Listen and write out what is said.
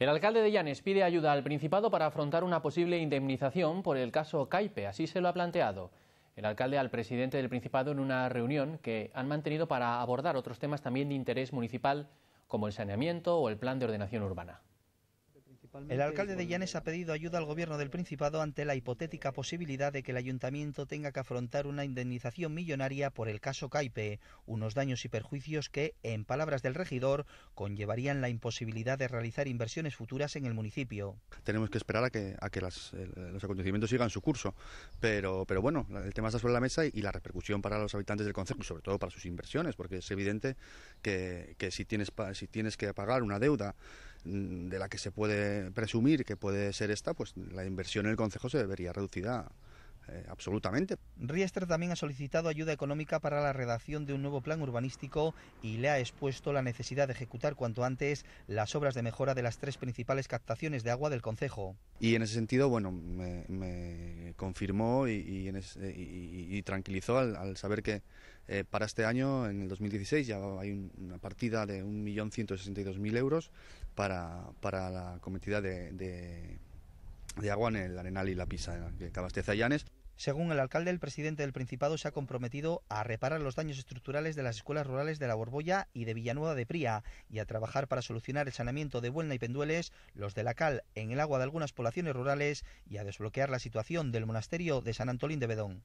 El alcalde de Llanes pide ayuda al Principado para afrontar una posible indemnización por el caso Caipe, así se lo ha planteado el alcalde al presidente del Principado en una reunión que han mantenido para abordar otros temas también de interés municipal como el saneamiento o el plan de ordenación urbana. El alcalde de Llanes ha pedido ayuda al gobierno del Principado ante la hipotética posibilidad de que el ayuntamiento tenga que afrontar una indemnización millonaria por el caso Caipe, unos daños y perjuicios que, en palabras del regidor, conllevarían la imposibilidad de realizar inversiones futuras en el municipio. Tenemos que esperar a que, los acontecimientos sigan su curso, pero, bueno, el tema está sobre la mesa y, la repercusión para los habitantes del concejo y sobre todo para sus inversiones, porque es evidente que, si, tienes, si tienes que pagar una deuda, Mm, de la que se puede presumir que puede ser esta, pues la inversión en el Consejo se debería reducida eh, absolutamente. Riester también ha solicitado ayuda económica para la redacción de un nuevo plan urbanístico y le ha expuesto la necesidad de ejecutar cuanto antes las obras de mejora de las tres principales captaciones de agua del consejo. Y en ese sentido, bueno, me confirmó eh, y, y, tranquilizó al, saber que eh, para este año, en el 2016, ya hay una partida de 1.162.000 euros para, para la cometida de, de, agua en el Arenal y la Pisa, que abastece a Llanes. Según el alcalde, el presidente del Principado se ha comprometido a reparar los daños estructurales de las escuelas rurales de La Borbolla y de Villanueva de Pría y a trabajar para solucionar el saneamiento de Buena y Pendueles, los de la cal en el agua de algunas poblaciones rurales y a desbloquear la situación del monasterio de San Antolín de Bedón.